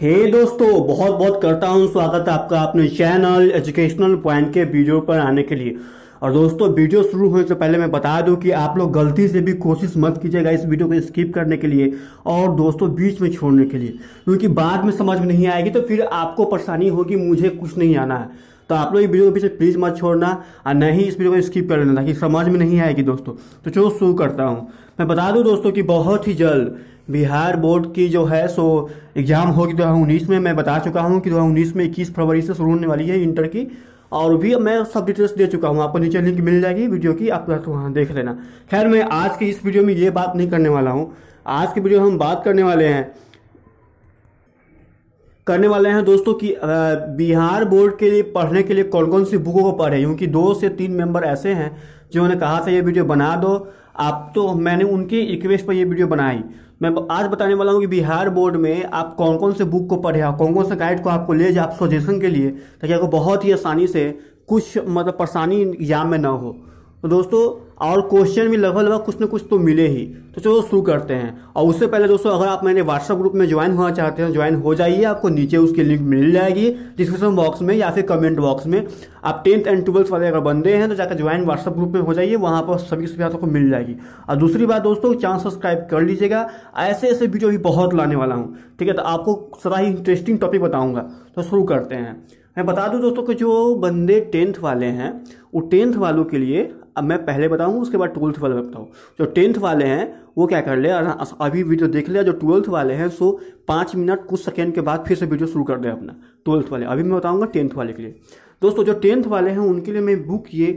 हे hey दोस्तों बहुत बहुत करता हूँ स्वागत है आपका अपने चैनल एजुकेशनल पॉइंट के वीडियो पर आने के लिए और दोस्तों वीडियो शुरू होने से पहले मैं बता दूं कि आप लोग गलती से भी कोशिश मत कीजिएगा इस वीडियो को स्किप करने के लिए और दोस्तों बीच में छोड़ने के लिए क्योंकि बाद में समझ में नहीं आएगी तो फिर आपको परेशानी होगी मुझे कुछ नहीं आना है तो आप लोग इस वीडियो के पीछे प्लीज़ मत छोड़ना और नहीं इस वीडियो को स्किप कर लेना ताकि समझ में नहीं आएगी दोस्तों तो चलो शुरू करता हूँ मैं बता दूँ दोस्तों की बहुत ही जल्द बिहार बोर्ड की जो है सो एग्ज़ाम होगी दो हज़ार उन्नीस में मैं बता चुका हूँ कि दो हज़ार उन्नीस में इक्कीस फरवरी से शुरू होने वाली है इंटर की और भी मैं सब डिटेल्स दे चुका हूँ आपको नीचे लिंक मिल जाएगी वीडियो की आप तो वहाँ देख लेना खैर मैं आज की इस वीडियो में ये बात नहीं करने वाला हूँ आज की वीडियो हम बात करने वाले हैं करने वाले हैं दोस्तों कि बिहार बोर्ड के लिए पढ़ने के लिए कौन कौन सी बुकों को पढ़े क्योंकि दो से तीन मेंबर ऐसे हैं जिन्होंने कहा था ये वीडियो बना दो आप तो मैंने उनकी रिक्वेस्ट पर यह वीडियो बनाई मैं आज बताने वाला हूँ कि बिहार बोर्ड में आप कौन कौन से बुक को पढ़े कौन कौन से गाइड को आपको ले जाए आप सजेशन के लिए ताकि आपको बहुत ही आसानी से कुछ मतलब परेशानी एग्जाम में ना हो तो दोस्तों और क्वेश्चन भी लगभग लगभग कुछ ना कुछ तो मिले ही तो चलो शुरू करते हैं और उससे पहले दोस्तों अगर आप मैंने व्हाट्सअप ग्रुप में ज्वाइन होना चाहते हैं ज्वाइन हो जाइए आपको नीचे उसकी लिंक मिल जाएगी डिस्क्रिप्शन बॉक्स में या फिर कमेंट बॉक्स में आप टेंथ एंड ट्वेल्थ वाले अगर बंदे हैं तो जाकर ज्वाइन व्हाट्सअप ग्रुप में हो जाइए वहाँ पर सभी सुविधा आपको मिल जाएगी और दूसरी बात दोस्तों चैनल सब्सक्राइब कर लीजिएगा ऐसे ऐसे वीडियो भी बहुत लाने वाला हूँ ठीक है तो आपको सारा ही इंटरेस्टिंग टॉपिक बताऊँगा तो शुरू करते हैं मैं बता दूं दोस्तों कि जो बंदे टेंथ वाले हैं वो टेंथ वालों के लिए अब मैं पहले बताऊंगा उसके बाद ट्वेल्थ वाले बताऊँ जो टेंथ वाले हैं वो क्या कर ले अभी वीडियो देख ले जो ट्वेल्थ वाले हैं सो पाँच मिनट कुछ सेकेंड के बाद फिर से वीडियो शुरू कर दें अपना ट्वेल्थ वाले अभी मैं बताऊँगा टेंथ वाले के लिए दोस्तों जो टेंथ वाले हैं उनके लिए मैं बुक ये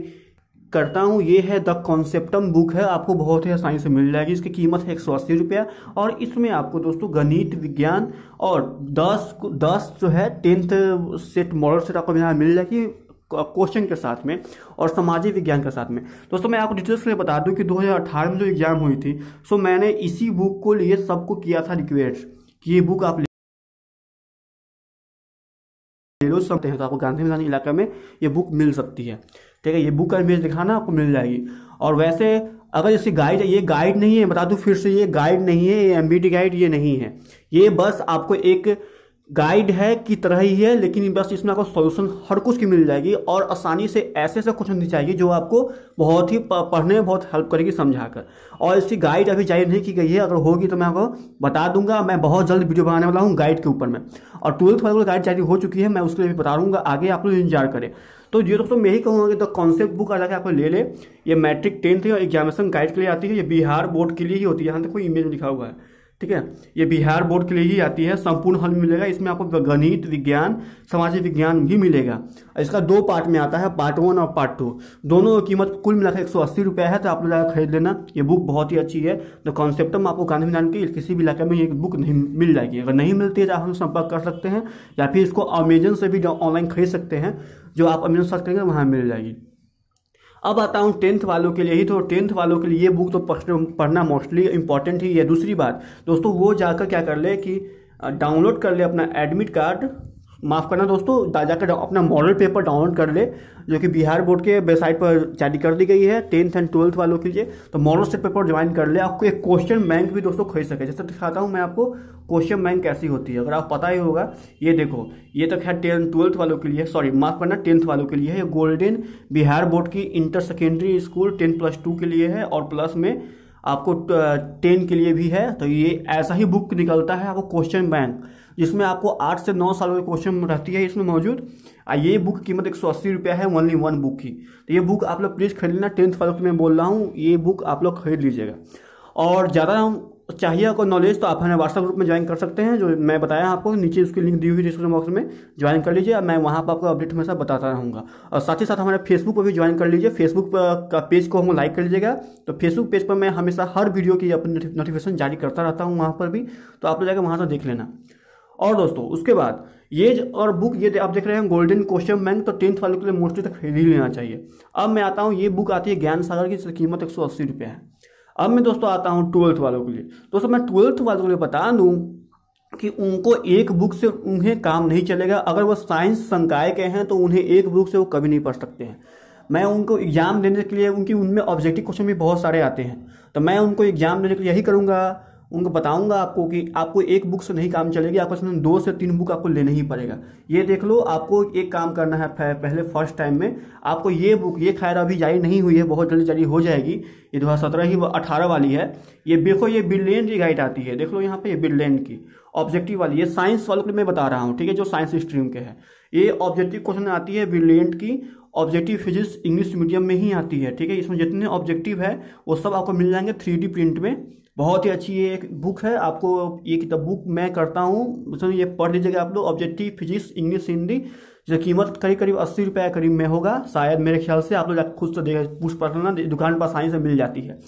करता हूँ ये है द कॉन्सेप्टम बुक है आपको बहुत ही आसानी से मिल जाएगी इसकी कीमत है एक सौ अस्सी रुपया और इसमें आपको दोस्तों गणित विज्ञान और दस दस जो है टेंथ सेट मॉडल सेट आपको यहाँ मिल जाएगी क्वेश्चन के साथ में और सामाजिक विज्ञान के साथ में दोस्तों मैं आपको डिटेल्स में बता दूं कि 2018 में जो एग्ज़ाम हुई थी सो मैंने इसी बुक को लिए सबको किया था रिक्वेस्ट कि ये बुक आप ले लो सकते हैं तो आपको गांधी मैदान इलाके में ये बुक मिल सकती है ठीक है ये बुक का इमेज दिखाना आपको मिल जाएगी और वैसे अगर जैसे गाइड ये गाइड नहीं है बता दूँ फिर से ये गाइड नहीं है ये एम गाइड ये नहीं है ये बस आपको एक गाइड है की तरह ही है लेकिन बस इसमें आपको सोल्यूशन हर कुछ की मिल जाएगी और आसानी से ऐसे ऐसे क्वेश्चन दी जाएगी जो आपको बहुत ही पढ़ने में बहुत हेल्प करेगी समझा कर और इसकी गाइड अभी जाहिर नहीं की गई है अगर होगी तो मैं आपको बता दूंगा मैं बहुत जल्द वीडियो बनाने वाला हूँ गाइड के ऊपर में और ट्वेल्थ वाले गाइड जारी हो चुकी है मैं उसके लिए भी बता दूंगा आगे आप लोग इंतजार करें तो ये दोस्तों मैं यही कहूँगा कि द कॉन्सेप्ट बुक अलग आपको ले ले ये मैट्रिक टेंथ और एग्जामिनेशन गाइड के लिए आती है ये बिहार बोर्ड के लिए ही होती है यहाँ तक कोई इमेज लिखा हुआ है ठीक है ये बिहार बोर्ड के लिए ही आती है संपूर्ण हल मिलेगा इसमें आपको गणित विज्ञान सामाजिक विज्ञान भी मिलेगा इसका दो पार्ट में आता है पार्ट वन और पार्ट टू दोनों की कीमत कुल मिलाकर एक सौ अस्सी रुपया है तो आप लोग खरीद लेना ये बुक बहुत ही अच्छी है द कॉन्सेप्ट में आपको गांधी मैदान के किसी भी इलाके में ये बुक नहीं मिल जाएगी अगर नहीं मिलती है तो आप हम संपर्क कर सकते हैं या फिर इसको अमेजन से भी ऑनलाइन खरीद सकते हैं जो आप अमेजन सर्च करेंगे वहाँ मिल जाएगी अब आता हूँ टेंथ वालों के लिए ही तो टेंथ वालों के लिए ये बुक तो पढ़ना मोस्टली इंपॉर्टेंट ही है दूसरी बात दोस्तों वो जाकर क्या कर ले कि डाउनलोड कर ले अपना एडमिट कार्ड माफ़ करना दोस्तों जाकर अपना मॉडल पेपर डाउनलोड कर ले जो कि बिहार बोर्ड के वेबसाइट पर जारी कर दी गई है टेंथ एंड ट्वेल्थ वालों के लिए तो मॉडल से पेपर ज्वाइन कर ले आपको एक क्वेश्चन बैंक भी दोस्तों खरीद सके जैसे दिखाता हूँ मैं आपको क्वेश्चन बैंक कैसी होती है अगर आप पता ही होगा ये देखो ये तो खैर टेंथ ट्वेल्थ वालों के लिए सॉरी माफ करना टेंथ वालों के लिए है ये गोल्डन बिहार बोर्ड की inter secondary school ten plus two के लिए है और प्लस में आपको टेन के लिए भी है तो ये ऐसा ही बुक निकलता है आपको क्वेश्चन बैंक जिसमें आपको आठ से नौ सालों के क्वेश्चन रहती है इसमें मौजूद ये बुक कीमत एक सौ अस्सी रुपया है ओनली वन बुक की तो ये बुक आप लोग प्लीज़ खरीद लेना टेंथ फर्क में मैं बोल रहा हूँ ये बुक आप लोग खरीद लीजिएगा और ज़्यादा तो चाहिए आपको नॉलेज तो आप हमें व्हाट्सअप ग्रुप में ज्वाइन कर सकते हैं जो मैं बताया आपको नीचे उसकी लिंक दी हुई डिस्क्रिप्शन बॉक्स में ज्वाइन कर लीजिए मैं वहाँ पर आपको अपडेट हमेशा बताता रहूँगा और साथ ही साथ हमारे फेसबुक पर भी ज्वाइन कर लीजिए फेसबुक का पेज को हम लाइक कर लीजिएगा तो फेसबुक पेज पर मैं हमेशा हर वीडियो की अपनी नोटिफिकेशन जारी करता रहता हूँ वहाँ पर भी तो आप लोग जाकर वहाँ से देख लेना और दोस्तों उसके बाद ये और बुक ये आप देख रहे हैं गोल्डन क्वेश्चन बैंक तो टेंथ वाले के लिए मोस्टली तक खरीद लेना चाहिए अब मैं आता हूँ ये बुक आती है ज्ञान सागर की कीमत एक सौ अस्सी रुपये है अब मैं दोस्तों आता हूँ ट्वेल्थ वालों के लिए दोस्तों मैं ट्वेल्थ वालों के लिए बता दूँ कि उनको एक बुक से उन्हें काम नहीं चलेगा अगर वो साइंस संकाय के हैं तो उन्हें एक बुक से वो कभी नहीं पढ़ सकते हैं मैं उनको एग्ज़ाम देने के लिए उनकी उनमें ऑब्जेक्टिव क्वेश्चन भी बहुत सारे आते हैं तो मैं उनको एग्ज़ाम देने के लिए यही करूँगा उनको बताऊंगा आपको कि आपको एक बुक से नहीं काम चलेगी आपको समझ दो से तीन बुक आपको लेना ही पड़ेगा ये देख लो आपको एक काम करना है पहले फर्स्ट टाइम में आपको ये बुक ये खैर अभी जारी नहीं हुई है बहुत जल्दी जारी हो जाएगी ये दो हज़ार सत्रह ही अठारह वाली है ये देखो ये बिल्डलैंड की गाइड आती है देख लो यहाँ पर ये बिल्डलैंड की ऑब्जेक्टिव वाली ये साइंस वालों मैं बता रहा हूँ ठीक है जो साइंस स्ट्रीम के हैं ये ऑब्जेक्टिव क्वेश्चन आती है बिल्डलैंड की ऑब्जेक्टिव फिजिक्स इंग्लिश मीडियम में ही आती है ठीक है इसमें जितने ऑब्जेक्टिव है वो सब आपको मिल जाएंगे थ्री प्रिंट में बहुत ही अच्छी ये एक बुक है आपको ये किताब बुक मैं करता हूँ उसमें ये पढ़ लीजिएगा आप लोग ऑब्जेक्टिव फिजिक्स इंग्लिश हिंदी जिसकी कीमत करीब करीब अस्सी रुपये करीब में होगा शायद मेरे ख्याल से आप लोग जाकर खुद से देख पूछ पढ़ना दुकान पर आसानी से मिल जाती है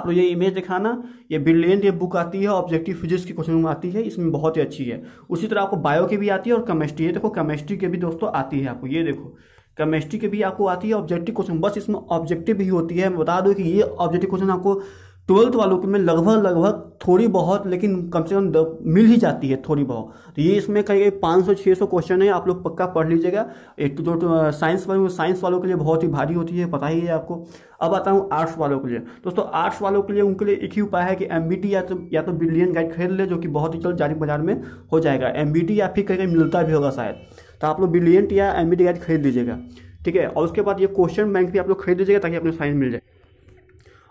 आप लोग ये इमेज दिखाना ये ब्रिलियंट ये बुक आती है ऑब्जेक्टिव फिजिक्स की क्वेश्चन में आती है इसमें बहुत ही अच्छी है उसी तरह आपको बायो की भी आती है और केमिस्ट्री ये देखो केमिस्ट्री के भी दोस्तों आती है आपको ये देखो केमिस्ट्री के भी आपको आती है ऑब्जेक्टिव क्वेश्चन बस इसमें ऑब्जेक्टिव ही होती है मैं बता दूँ कि ये ऑब्जेक्टिव क्वेश्चन आपको ट्वेल्थ वालों के में लगभग लगभग थोड़ी बहुत लेकिन कम से कम मिल ही जाती है थोड़ी बहुत तो ये इसमें कहीं कहीं पाँच सौ छः सौ क्वेश्चन है आप लोग पक्का पढ़ लीजिएगा एक तो जो साइंस वाले साइंस वालों के लिए बहुत ही भारी होती है पता ही है आपको अब आता हूँ आर्ट्स वालों के लिए दोस्तों आर्ट्स वालों के लिए उनके लिए एक ही उपाय है कि एम या तो या तो बिलियन गाइड खरीद ले जो कि बहुत ही जल्द जारी बाजार में हो जाएगा एम या फिर कहीं कहीं मिलता भी होगा शायद तो आप लोग बिलियन या एम गाइड खरीद लीजिएगा ठीक है और उसके बाद ये क्वेश्चन बैंक भी आप लोग खरीद लीजिएगा ताकि अपने साइंस मिल जाए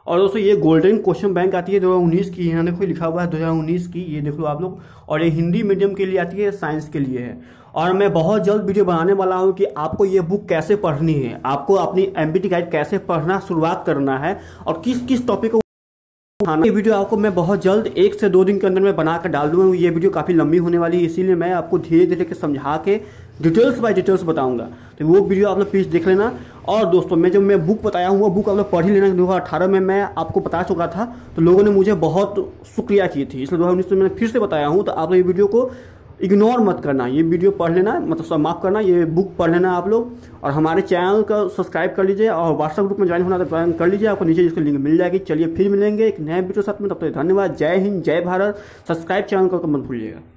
और दोस्तों ये गोल्डन क्वेश्चन बैंक आती है दो हज़ार उन्नीस की इन्होंने कोई लिखा हुआ है दो हज़ार उन्नीस की ये देख लो आप लोग और ये हिंदी मीडियम के लिए आती है साइंस के लिए है और मैं बहुत जल्द वीडियो बनाने वाला हूँ कि आपको ये बुक कैसे पढ़नी है आपको अपनी एम गाइड कैसे पढ़ना शुरुआत करना है और किस किस टॉपिक को ये वीडियो आपको मैं बहुत जल्द एक से दो दिन के अंदर में बनाकर डाल दूंगा ये वीडियो काफ़ी लंबी होने वाली है इसीलिए मैं आपको धीरे धीरे के समझा के डिटेल्स बाय डिटेल्स बताऊंगा तो वो वीडियो आप लोग प्लीज़ देख लेना और दोस्तों मैं जब मैं बुक बताया हूँ वो बुक आप लोग पढ़ ही लेना दो हज़ार अठारह में मैं आपको बता चुका था तो लोगों ने मुझे बहुत शुक्रिया की थी इसलिए दो हज़ार में मैंने फिर से बताया हूँ तो आप लोग ये वीडियो को इग्नोर मत करना ये वीडियो पढ़ लेना मतलब सब माफ़ करना ये बुक पढ़ लेना आप लोग और हमारे चैनल का सब्सक्राइब कर लीजिए और व्हाट्सएप ग्रुप में ज्वाइन होना तो ज्वाइन कर लीजिए आपको नीचे जिसको लिंक मिल जाएगी चलिए फिर मिलेंगे एक नए वीडियो साथ में तब तक तो धन्यवाद जय हिंद जय भारत सब्सक्राइब चैनल को मत भूलिएगा